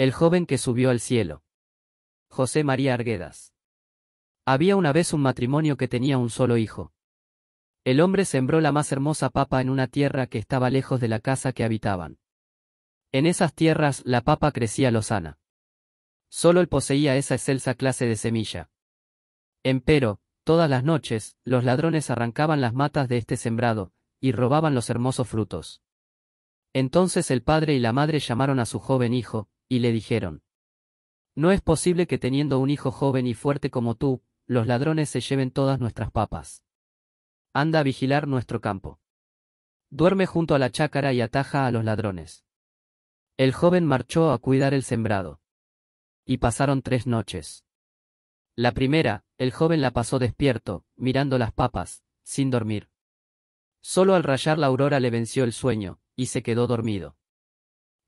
El joven que subió al cielo. José María Arguedas. Había una vez un matrimonio que tenía un solo hijo. El hombre sembró la más hermosa papa en una tierra que estaba lejos de la casa que habitaban. En esas tierras la papa crecía lozana. Solo él poseía esa excelsa clase de semilla. Empero, todas las noches, los ladrones arrancaban las matas de este sembrado, y robaban los hermosos frutos. Entonces el padre y la madre llamaron a su joven hijo, y le dijeron. No es posible que teniendo un hijo joven y fuerte como tú, los ladrones se lleven todas nuestras papas. Anda a vigilar nuestro campo. Duerme junto a la chácara y ataja a los ladrones. El joven marchó a cuidar el sembrado. Y pasaron tres noches. La primera, el joven la pasó despierto, mirando las papas, sin dormir. Solo al rayar la aurora le venció el sueño, y se quedó dormido.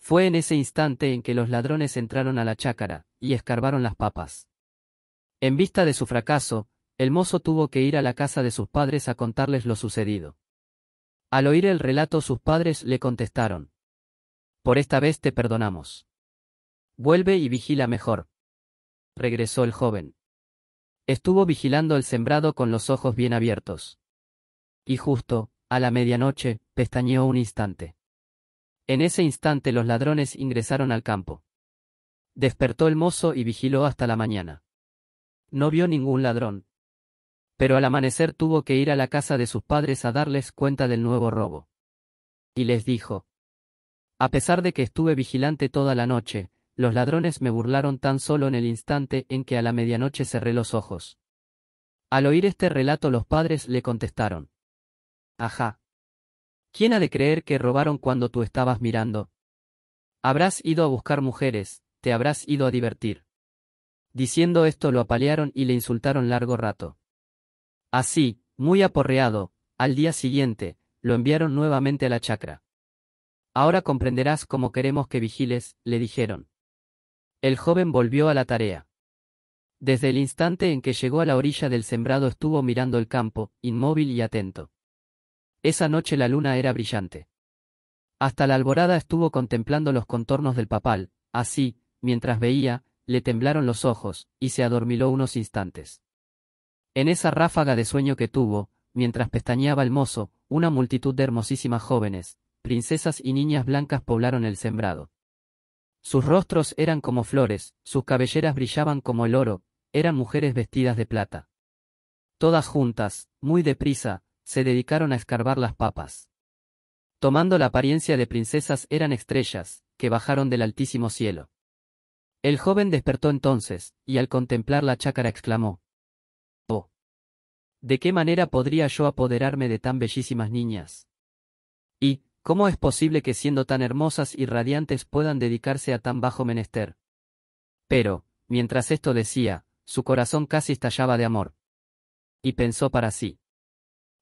Fue en ese instante en que los ladrones entraron a la chácara y escarbaron las papas. En vista de su fracaso, el mozo tuvo que ir a la casa de sus padres a contarles lo sucedido. Al oír el relato sus padres le contestaron. Por esta vez te perdonamos. Vuelve y vigila mejor. Regresó el joven. Estuvo vigilando el sembrado con los ojos bien abiertos. Y justo, a la medianoche, pestañeó un instante. En ese instante los ladrones ingresaron al campo. Despertó el mozo y vigiló hasta la mañana. No vio ningún ladrón. Pero al amanecer tuvo que ir a la casa de sus padres a darles cuenta del nuevo robo. Y les dijo, A pesar de que estuve vigilante toda la noche, los ladrones me burlaron tan solo en el instante en que a la medianoche cerré los ojos. Al oír este relato los padres le contestaron, Ajá. ¿Quién ha de creer que robaron cuando tú estabas mirando? Habrás ido a buscar mujeres, te habrás ido a divertir. Diciendo esto lo apalearon y le insultaron largo rato. Así, muy aporreado, al día siguiente, lo enviaron nuevamente a la chacra. Ahora comprenderás cómo queremos que vigiles, le dijeron. El joven volvió a la tarea. Desde el instante en que llegó a la orilla del sembrado estuvo mirando el campo, inmóvil y atento. Esa noche la luna era brillante. Hasta la alborada estuvo contemplando los contornos del papal, así, mientras veía, le temblaron los ojos, y se adormiló unos instantes. En esa ráfaga de sueño que tuvo, mientras pestañeaba el mozo, una multitud de hermosísimas jóvenes, princesas y niñas blancas poblaron el sembrado. Sus rostros eran como flores, sus cabelleras brillaban como el oro, eran mujeres vestidas de plata. Todas juntas, muy deprisa, se dedicaron a escarbar las papas. Tomando la apariencia de princesas eran estrellas, que bajaron del altísimo cielo. El joven despertó entonces, y al contemplar la chácara exclamó. Oh. ¿De qué manera podría yo apoderarme de tan bellísimas niñas? Y, ¿cómo es posible que siendo tan hermosas y radiantes puedan dedicarse a tan bajo menester? Pero, mientras esto decía, su corazón casi estallaba de amor. Y pensó para sí.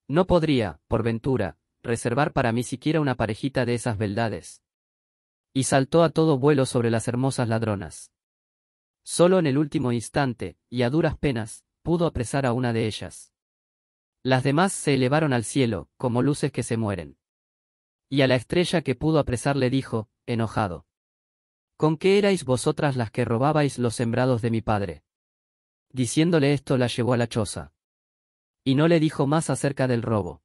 No podría, por ventura, reservar para mí siquiera una parejita de esas beldades. Y saltó a todo vuelo sobre las hermosas ladronas. Solo en el último instante, y a duras penas, pudo apresar a una de ellas. Las demás se elevaron al cielo, como luces que se mueren. Y a la estrella que pudo apresar le dijo, enojado. ¿Con qué erais vosotras las que robabais los sembrados de mi padre? Diciéndole esto la llevó a la choza y no le dijo más acerca del robo.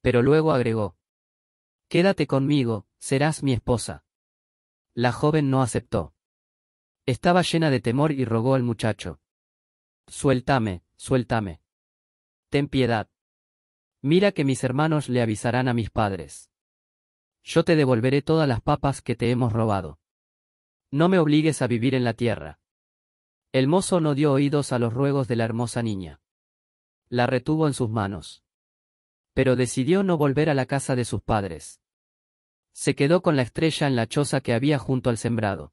Pero luego agregó, Quédate conmigo, serás mi esposa. La joven no aceptó. Estaba llena de temor y rogó al muchacho. Suéltame, suéltame. Ten piedad. Mira que mis hermanos le avisarán a mis padres. Yo te devolveré todas las papas que te hemos robado. No me obligues a vivir en la tierra. El mozo no dio oídos a los ruegos de la hermosa niña la retuvo en sus manos. Pero decidió no volver a la casa de sus padres. Se quedó con la estrella en la choza que había junto al sembrado.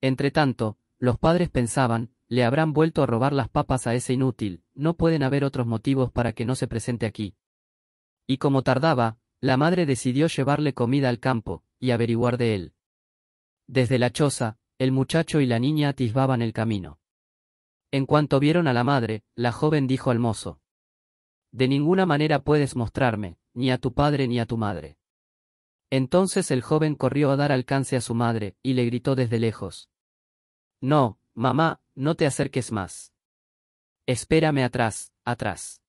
Entretanto, los padres pensaban, le habrán vuelto a robar las papas a ese inútil, no pueden haber otros motivos para que no se presente aquí. Y como tardaba, la madre decidió llevarle comida al campo, y averiguar de él. Desde la choza, el muchacho y la niña atisbaban el camino. En cuanto vieron a la madre, la joven dijo al mozo, De ninguna manera puedes mostrarme, ni a tu padre ni a tu madre. Entonces el joven corrió a dar alcance a su madre, y le gritó desde lejos. No, mamá, no te acerques más. Espérame atrás, atrás.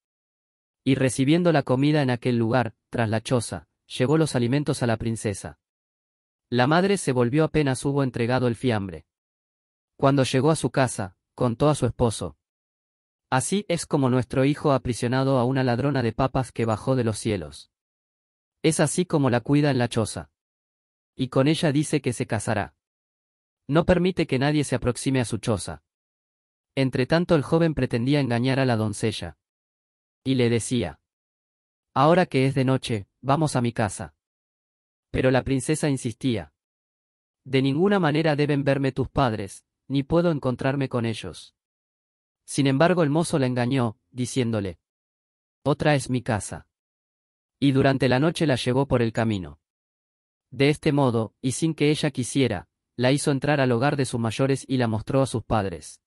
Y recibiendo la comida en aquel lugar, tras la choza, llevó los alimentos a la princesa. La madre se volvió apenas hubo entregado el fiambre. Cuando llegó a su casa, contó a su esposo. Así es como nuestro hijo aprisionado a una ladrona de papas que bajó de los cielos. Es así como la cuida en la choza. Y con ella dice que se casará. No permite que nadie se aproxime a su choza. Entretanto el joven pretendía engañar a la doncella. Y le decía. Ahora que es de noche, vamos a mi casa. Pero la princesa insistía. De ninguna manera deben verme tus padres, ni puedo encontrarme con ellos. Sin embargo el mozo la engañó, diciéndole, Otra es mi casa. Y durante la noche la llevó por el camino. De este modo, y sin que ella quisiera, la hizo entrar al hogar de sus mayores y la mostró a sus padres.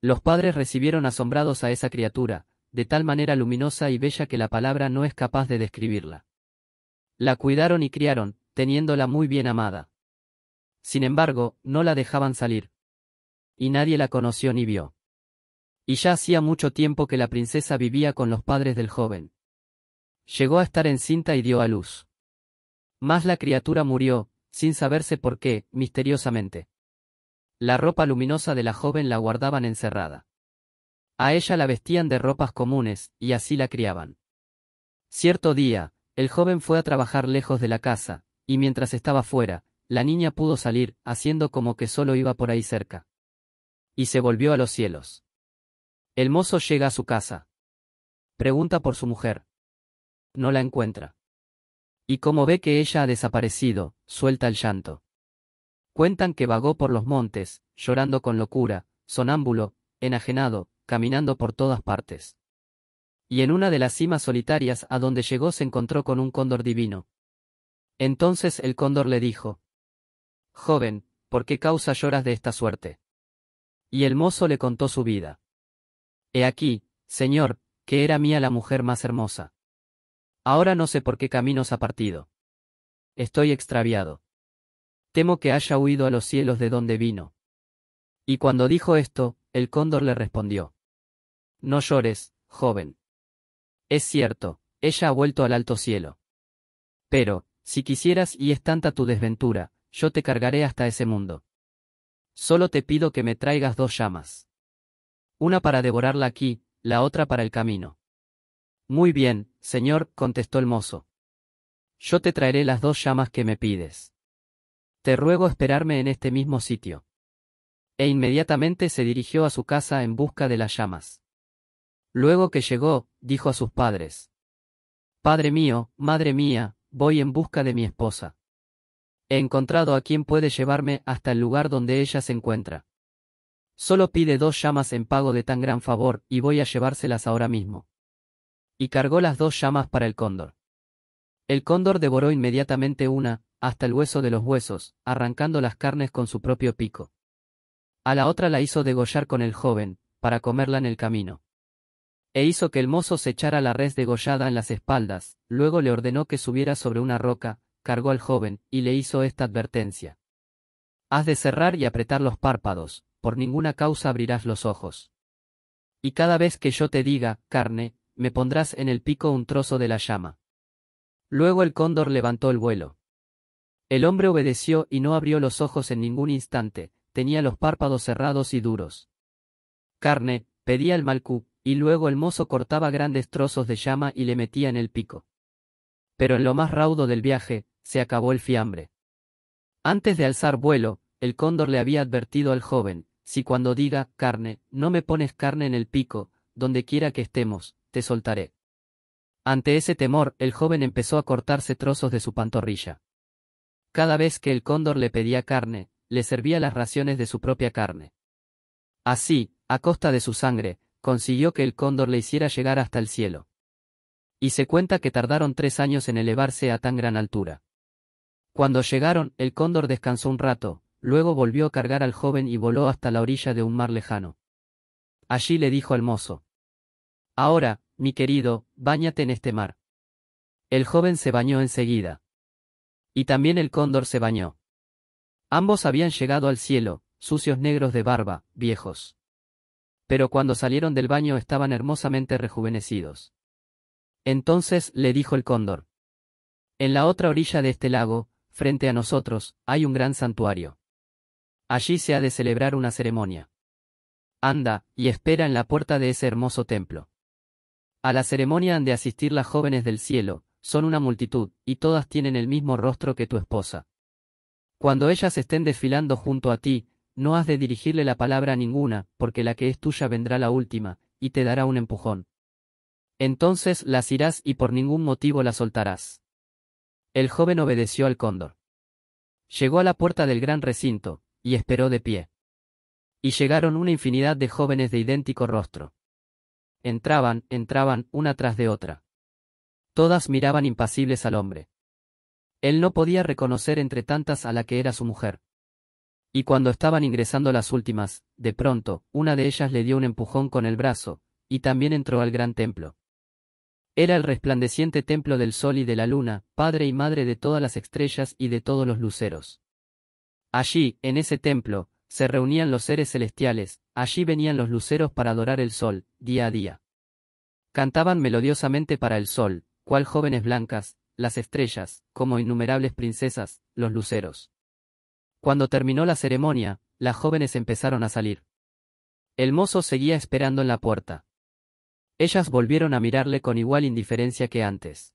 Los padres recibieron asombrados a esa criatura, de tal manera luminosa y bella que la palabra no es capaz de describirla. La cuidaron y criaron, teniéndola muy bien amada. Sin embargo, no la dejaban salir y nadie la conoció ni vio. Y ya hacía mucho tiempo que la princesa vivía con los padres del joven. Llegó a estar encinta y dio a luz. Mas la criatura murió, sin saberse por qué, misteriosamente. La ropa luminosa de la joven la guardaban encerrada. A ella la vestían de ropas comunes, y así la criaban. Cierto día, el joven fue a trabajar lejos de la casa, y mientras estaba fuera, la niña pudo salir, haciendo como que solo iba por ahí cerca. Y se volvió a los cielos. El mozo llega a su casa. Pregunta por su mujer. No la encuentra. Y como ve que ella ha desaparecido, suelta el llanto. Cuentan que vagó por los montes, llorando con locura, sonámbulo, enajenado, caminando por todas partes. Y en una de las cimas solitarias a donde llegó se encontró con un cóndor divino. Entonces el cóndor le dijo, Joven, ¿por qué causa lloras de esta suerte? Y el mozo le contó su vida. He aquí, señor, que era mía la mujer más hermosa. Ahora no sé por qué caminos ha partido. Estoy extraviado. Temo que haya huido a los cielos de donde vino. Y cuando dijo esto, el cóndor le respondió. No llores, joven. Es cierto, ella ha vuelto al alto cielo. Pero, si quisieras y es tanta tu desventura, yo te cargaré hasta ese mundo. Solo te pido que me traigas dos llamas. Una para devorarla aquí, la otra para el camino. Muy bien, señor, contestó el mozo. Yo te traeré las dos llamas que me pides. Te ruego esperarme en este mismo sitio. E inmediatamente se dirigió a su casa en busca de las llamas. Luego que llegó, dijo a sus padres. Padre mío, madre mía, voy en busca de mi esposa. He encontrado a quien puede llevarme hasta el lugar donde ella se encuentra. Solo pide dos llamas en pago de tan gran favor y voy a llevárselas ahora mismo. Y cargó las dos llamas para el cóndor. El cóndor devoró inmediatamente una, hasta el hueso de los huesos, arrancando las carnes con su propio pico. A la otra la hizo degollar con el joven, para comerla en el camino. E hizo que el mozo se echara la res degollada en las espaldas, luego le ordenó que subiera sobre una roca, cargó al joven, y le hizo esta advertencia. Has de cerrar y apretar los párpados, por ninguna causa abrirás los ojos. Y cada vez que yo te diga, carne, me pondrás en el pico un trozo de la llama. Luego el cóndor levantó el vuelo. El hombre obedeció y no abrió los ojos en ningún instante, tenía los párpados cerrados y duros. Carne, pedía el malcú, y luego el mozo cortaba grandes trozos de llama y le metía en el pico. Pero en lo más raudo del viaje, se acabó el fiambre. Antes de alzar vuelo, el cóndor le había advertido al joven, si cuando diga, carne, no me pones carne en el pico, donde quiera que estemos, te soltaré. Ante ese temor, el joven empezó a cortarse trozos de su pantorrilla. Cada vez que el cóndor le pedía carne, le servía las raciones de su propia carne. Así, a costa de su sangre, consiguió que el cóndor le hiciera llegar hasta el cielo. Y se cuenta que tardaron tres años en elevarse a tan gran altura. Cuando llegaron, el cóndor descansó un rato, luego volvió a cargar al joven y voló hasta la orilla de un mar lejano. Allí le dijo al mozo. Ahora, mi querido, báñate en este mar. El joven se bañó enseguida. Y también el cóndor se bañó. Ambos habían llegado al cielo, sucios negros de barba, viejos. Pero cuando salieron del baño estaban hermosamente rejuvenecidos. Entonces le dijo el cóndor. En la otra orilla de este lago, frente a nosotros, hay un gran santuario. Allí se ha de celebrar una ceremonia. Anda, y espera en la puerta de ese hermoso templo. A la ceremonia han de asistir las jóvenes del cielo, son una multitud, y todas tienen el mismo rostro que tu esposa. Cuando ellas estén desfilando junto a ti, no has de dirigirle la palabra a ninguna, porque la que es tuya vendrá la última, y te dará un empujón. Entonces las irás y por ningún motivo la soltarás. El joven obedeció al cóndor. Llegó a la puerta del gran recinto, y esperó de pie. Y llegaron una infinidad de jóvenes de idéntico rostro. Entraban, entraban, una tras de otra. Todas miraban impasibles al hombre. Él no podía reconocer entre tantas a la que era su mujer. Y cuando estaban ingresando las últimas, de pronto, una de ellas le dio un empujón con el brazo, y también entró al gran templo. Era el resplandeciente templo del sol y de la luna, padre y madre de todas las estrellas y de todos los luceros. Allí, en ese templo, se reunían los seres celestiales, allí venían los luceros para adorar el sol, día a día. Cantaban melodiosamente para el sol, cual jóvenes blancas, las estrellas, como innumerables princesas, los luceros. Cuando terminó la ceremonia, las jóvenes empezaron a salir. El mozo seguía esperando en la puerta. Ellas volvieron a mirarle con igual indiferencia que antes.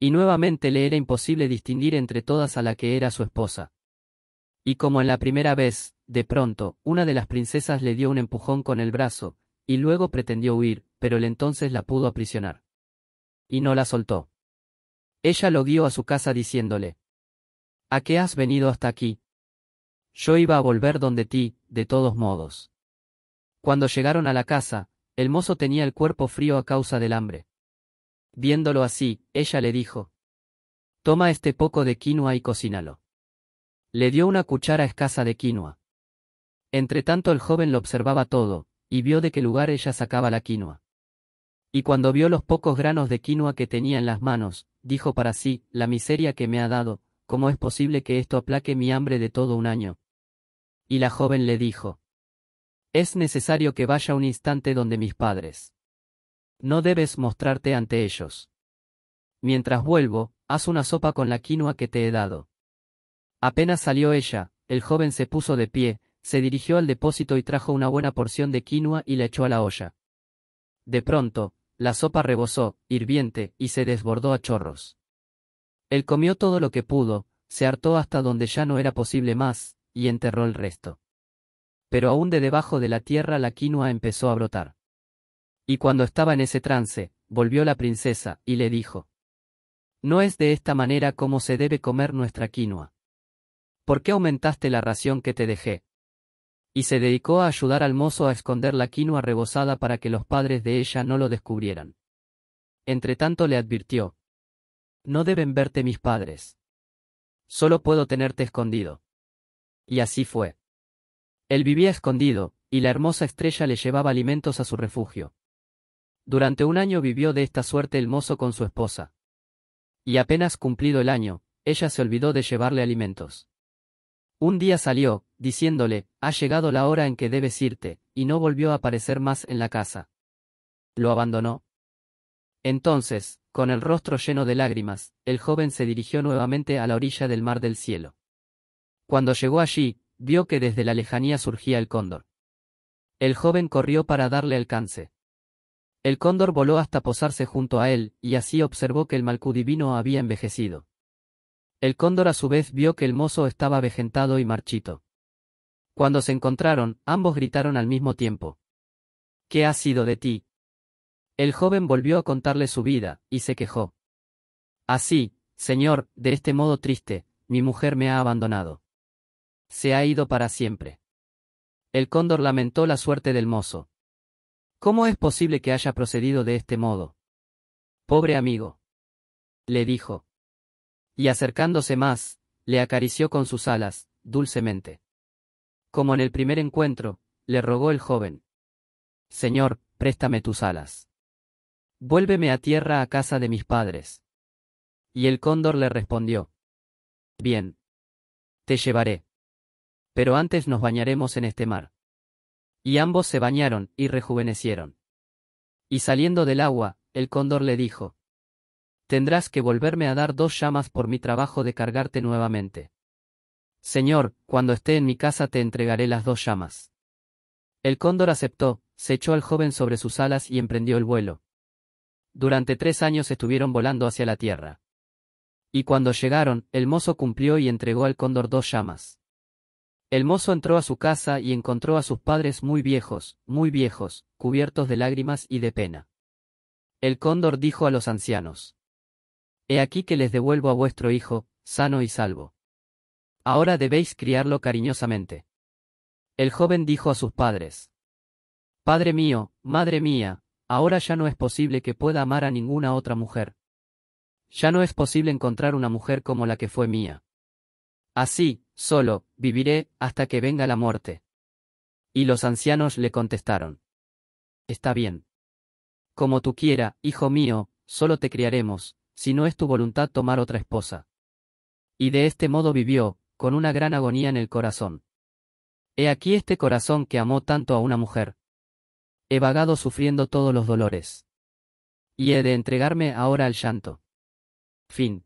Y nuevamente le era imposible distinguir entre todas a la que era su esposa. Y como en la primera vez, de pronto, una de las princesas le dio un empujón con el brazo, y luego pretendió huir, pero él entonces la pudo aprisionar. Y no la soltó. Ella lo guió a su casa diciéndole, ¿A qué has venido hasta aquí? Yo iba a volver donde ti, de todos modos. Cuando llegaron a la casa, el mozo tenía el cuerpo frío a causa del hambre. Viéndolo así, ella le dijo. Toma este poco de quinoa y cocínalo. Le dio una cuchara escasa de quinoa. tanto el joven lo observaba todo, y vio de qué lugar ella sacaba la quinoa. Y cuando vio los pocos granos de quinoa que tenía en las manos, dijo para sí, la miseria que me ha dado, ¿cómo es posible que esto aplaque mi hambre de todo un año? Y la joven le dijo, es necesario que vaya un instante donde mis padres. No debes mostrarte ante ellos. Mientras vuelvo, haz una sopa con la quinoa que te he dado. Apenas salió ella, el joven se puso de pie, se dirigió al depósito y trajo una buena porción de quinoa y la echó a la olla. De pronto, la sopa rebosó, hirviente, y se desbordó a chorros. Él comió todo lo que pudo, se hartó hasta donde ya no era posible más, y enterró el resto pero aún de debajo de la tierra la quinoa empezó a brotar. Y cuando estaba en ese trance, volvió la princesa, y le dijo. No es de esta manera como se debe comer nuestra quinoa. ¿Por qué aumentaste la ración que te dejé? Y se dedicó a ayudar al mozo a esconder la quinoa rebosada para que los padres de ella no lo descubrieran. Entretanto le advirtió. No deben verte mis padres. Solo puedo tenerte escondido. Y así fue. Él vivía escondido, y la hermosa estrella le llevaba alimentos a su refugio. Durante un año vivió de esta suerte el mozo con su esposa. Y apenas cumplido el año, ella se olvidó de llevarle alimentos. Un día salió, diciéndole, ha llegado la hora en que debes irte, y no volvió a aparecer más en la casa. Lo abandonó. Entonces, con el rostro lleno de lágrimas, el joven se dirigió nuevamente a la orilla del mar del cielo. Cuando llegó allí, vio que desde la lejanía surgía el cóndor. El joven corrió para darle alcance. El cóndor voló hasta posarse junto a él, y así observó que el malcudivino había envejecido. El cóndor a su vez vio que el mozo estaba avejentado y marchito. Cuando se encontraron, ambos gritaron al mismo tiempo. ¿Qué ha sido de ti? El joven volvió a contarle su vida, y se quejó. Así, señor, de este modo triste, mi mujer me ha abandonado. Se ha ido para siempre. El cóndor lamentó la suerte del mozo. ¿Cómo es posible que haya procedido de este modo? Pobre amigo. Le dijo. Y acercándose más, le acarició con sus alas, dulcemente. Como en el primer encuentro, le rogó el joven. Señor, préstame tus alas. Vuélveme a tierra a casa de mis padres. Y el cóndor le respondió. Bien. Te llevaré pero antes nos bañaremos en este mar. Y ambos se bañaron, y rejuvenecieron. Y saliendo del agua, el cóndor le dijo, Tendrás que volverme a dar dos llamas por mi trabajo de cargarte nuevamente. Señor, cuando esté en mi casa te entregaré las dos llamas. El cóndor aceptó, se echó al joven sobre sus alas y emprendió el vuelo. Durante tres años estuvieron volando hacia la tierra. Y cuando llegaron, el mozo cumplió y entregó al cóndor dos llamas. El mozo entró a su casa y encontró a sus padres muy viejos, muy viejos, cubiertos de lágrimas y de pena. El cóndor dijo a los ancianos. He aquí que les devuelvo a vuestro hijo, sano y salvo. Ahora debéis criarlo cariñosamente. El joven dijo a sus padres. Padre mío, madre mía, ahora ya no es posible que pueda amar a ninguna otra mujer. Ya no es posible encontrar una mujer como la que fue mía. Así, Solo, viviré, hasta que venga la muerte. Y los ancianos le contestaron. Está bien. Como tú quiera, hijo mío, solo te criaremos, si no es tu voluntad tomar otra esposa. Y de este modo vivió, con una gran agonía en el corazón. He aquí este corazón que amó tanto a una mujer. He vagado sufriendo todos los dolores. Y he de entregarme ahora al llanto. Fin.